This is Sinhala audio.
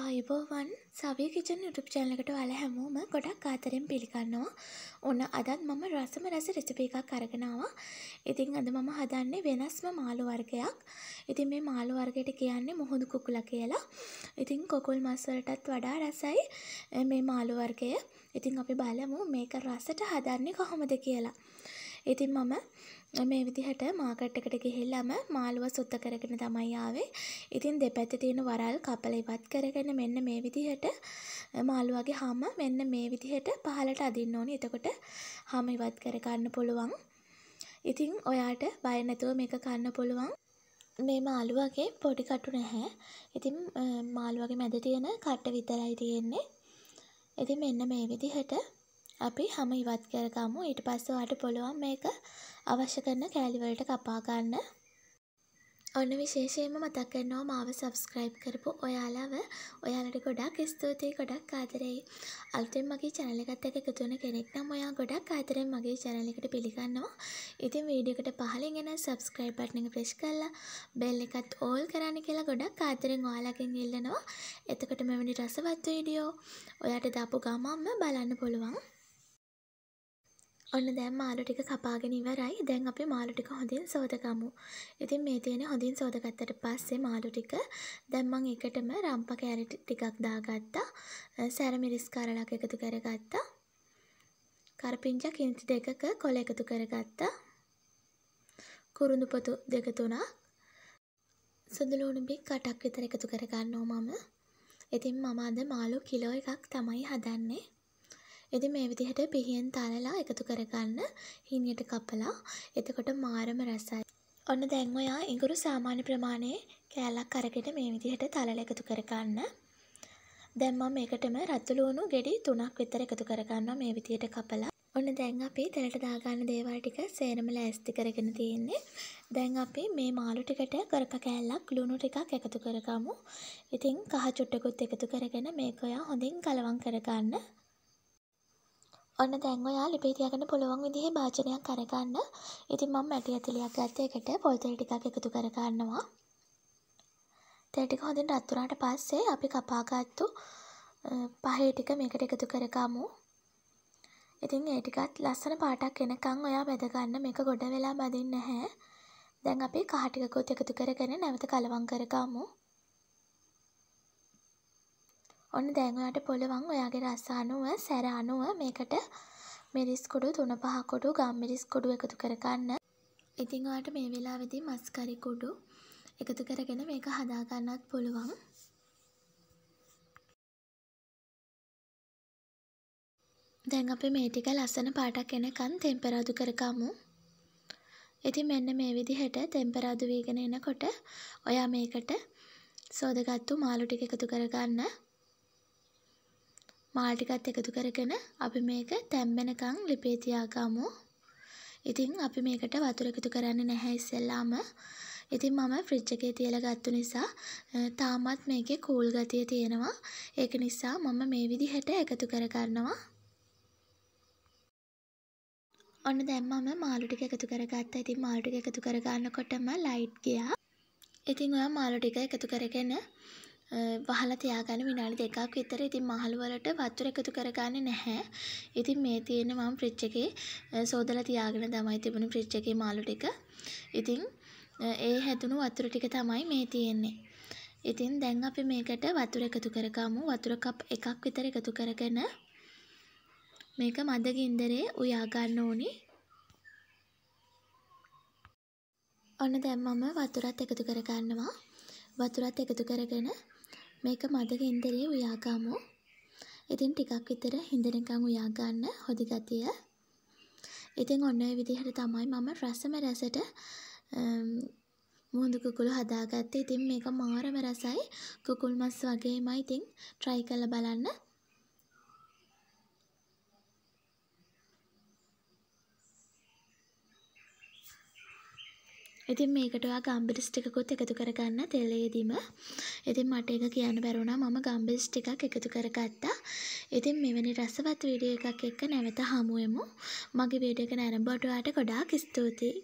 ආයුබෝවන් සවිය කිචන් YouTube channel එකට ඔයාලා හැමෝම ගොඩක් ආදරෙන් පිළිගන්නවා. ඔන්න අදත් මම රසම රස රෙසිපි එකක් අරගෙන ආවා. ඉතින් අද මම හදන්නේ වෙනස්ම මාළු වර්ගයක්. ඉතින් මේ මාළු වර්ගයට කියන්නේ මුහුදු කුකුල කියලා. ඉතින් කොකුල් මස් වලටත් වඩා රසයි මේ මාළු වර්ගය. ඉතින් අපි බලමු මේක රසට හදන්නේ කොහොමද කියලා. ඉතින් මම මේ විදිහට මාකට් එකට ගිහිල්ලාම මාළුව සුද්ධ කරගෙන තමයි ආවේ. ඉතින් දෙපැත්තේ තියෙන වරල් කපල ඉවත් කරගෙන මෙන්න මේ විදිහට මාළුවගේ හම මෙන්න මේ විදිහට පහලට අදින්න ඕනේ. එතකොට හම ඉවත් කර ගන්න පුළුවන්. ඉතින් ඔයාට බය නැතුව මේක කන්න පුළුවන්. මේ මාළුවගේ පොඩි කටු නැහැ. ඉතින් මාළුවගේ මැද තියෙන කට විතරයි තියෙන්නේ. ඉතින් මෙන්න මේ විදිහට අපි හැම ඉවත් කරගමු ඊට පස්සේ ඔයාලට පුළුවන් මේක අවශ්‍ය කරන කෑලි වලට කපා ගන්න. ඔන්න විශේෂයෙන්ම මතක් කරනවා මාව subscribe කරපු ඔයාලව ඔයාලට ගොඩක් ස්තුතියි ගොඩක් ආදරෙයි. අලුතෙන් මගේ channel එකත් එක්ක එකතු වෙන කෙනෙක් නම් ඔයා ගොඩක් ආදරෙන් මගේ channel එකට පිළිගන්නවා. ඉතින් වීඩියෝ එකට පහලින් එන subscribe button එක press කරලා bell එකත් all කරන්න කියලා ගොඩක් ආදරෙන් ඔයාලගෙන් ඉල්ලනවා. එතකොට මෙවැනි රසවත් වීඩියෝ ඔයාට දාපු ගමන්ම බලන්න පුළුවන්. ඔන්න දැන් මාළු ටික කපාගෙන ඉවරයි. දැන් අපි මාළු ටික හොඳින් සෝදගමු. ඉතින් මේ තියෙන හොඳින් සෝදගත්තට පස්සේ මාළු ටික දැන් මම එකටම රම්ප කැරටි ටිකක් දාගත්තා. සැර මිරිස් කරලක් එකතු කරගත්තා. කරපිංචා කිංචි දෙකක කොළ එකතු කරගත්තා. කුරුඳු පොතු දෙක තුනක් සුදු ලුණු බික් කටක් විතර එකතු කරගන්නවා මම. ඉතින් මම අද මාළු කිලෝ එකක් තමයි හදන්නේ. ඉතින් මේ විදිහට පිහියෙන් තනලා එකතු කරගන්න හිනියට කපලා එතකොට මාරම රසයි. ඔන්න දැන් ඔයා ඉඟුරු සාමාන්‍ය ප්‍රමාණයේ කෑල්ලක් අරගෙන මේ විදිහට තලලා එකතු කරගන්න. දැන් මම මේකටම රතු ලුණු ගෙඩි 3ක් විතර එකතු කරගන්නවා මේ විදිහට කපලා. ඔන්න දැන් අපි තැලට දාගන්න දේවල් ටික සේරම ලෑස්ති කරගෙන තියෙන්නේ. දැන් අපි මේ මාළු ටිකට කරප කෑල්ලක් ලුණු ටිකක් එකතු කරගමු. ඉතින් කහ චුට්ටකුත් එකතු කරගෙන මේක ඔයා හොඳින් කලවම් කරගන්න. ඔන්න දැන් ඔයා ලිපේ තියාගන්න පුළුවන් විදිහේ භාජනයක් අරගන්න. ඉතින් මම මැටි ඇතුලියක් ගත්ත එකට පොල් තෙල් ටිකක් එකතු කර ගන්නවා. තෙල් ටික හොඳින් රත් වුණාට පස්සේ අපි කපාගත්තු පහේ ටික මේකට එකතු කරගමු. ඉතින් ඒ ටිකත් ලස්සන පාටක් එනකන් ඔයා බෙද ගන්න මේක ගොඩ වෙලා බදින්නේ නැහැ. දැන් අපි කහ ටිකකුත් එකතු කරගෙන නැවත කලවම් කරගමු. ඔන්න දැන් ඔයාට පුළුවන් ඔයාගේ රස අනුව සැර අනුව මේකට මිරිස් කුඩු තුන පහ කුඩු ගම්මිරිස් කුඩු එකතු කරගන්න. ඉතින් ඔයාට මේ වෙලාවේදී මස් කරි කුඩු එකතු කරගෙන මේක හදා ගන්නත් පුළුවන්. දැන් අපි මේ ටික ලස්සන පාටක් එනකන් තෙම්පරාදු කරගමු. ඉතින් මෙන්න මේ විදිහට තෙම්පරාදු වීගෙන එනකොට ඔයා මේකට සෝදගත්තු මාළු ටික එකතු කරගන්න. මාල් ටිකත් එකතු කරගෙන අපි මේක තැම්බෙනකන් ලිපේ තියාගමු. ඉතින් අපි මේකට වතුර එකතු කරන්නේ නැහැ ඉස්සෙල්ලාම. ඉතින් මම ෆ්‍රිජ් එකේ තියලා ගත්තු නිසා තාමත් මේකේ කූල් ගතිය තියෙනවා. ඒක නිසා මම මේ විදිහට එකතු කර ගන්නවා. ඔන්න දැන් මම මාළු ටික එකතු කරගත්තා. ඉතින් මාළු ටික එකතු කරගන්නකොටම ලයිට් ගියා. ඉතින් ඔයා මාළු ටික එකතු කරගෙන වහලා තියාගන්න විනාඩි දෙකක් විතර. ඉතින් මහලු වලට වතුර එකතු කරගන්නේ නැහැ. ඉතින් මේ තියෙන්නේ මම ෆ්‍රිජ් එකේ සෝදලා තියාගෙන තමයි තිබුණේ ෆ්‍රිජ් එකේ මාළු ටික. ඉතින් ඒ හැදුණු වතුර ටික තමයි මේ තියෙන්නේ. ඉතින් දැන් අපි මේකට වතුර එකතු කරගමු. වතුර කප් එකක් විතර එකතු කරගෙන මේක මද ගින්දරේ උයා ගන්න ඕනි. ඔන්න දැන් මම වතුරත් එකතු කර ගන්නවා. වතුරත් එකතු කරගෙන මේක මද කෙන්දරේ උයාගමු. ඉතින් ටිකක් විතර හිඳනකම් උයා ගන්න හොදි ගතිය. ඉතින් ඔන්න ඔය විදිහට තමයි මම රසම රසට මුහුදු කුකුළු හදාගත්තේ. ඉතින් මේක මාරම රසයි. කුකුල් මස් වගේමයි. ඉතින් try කරලා බලන්න. ඉතින් මේකට ඔයා ගම්බිරිස් ටිකකුත් එකතු කරගන්න තෙලේදීම. ඉතින් මට ඒක කියන්න බැරි වුණා මම ගම්බිරිස් ටිකක් එකතු කරගත්තා. ඉතින් මෙවැනි රසවත් වීඩියෝ එකක් එක්ක නැවත හමු වෙමු. මගේ වීඩියෝ එක නැරඹුවට ගොඩාක් ස්තුතියි.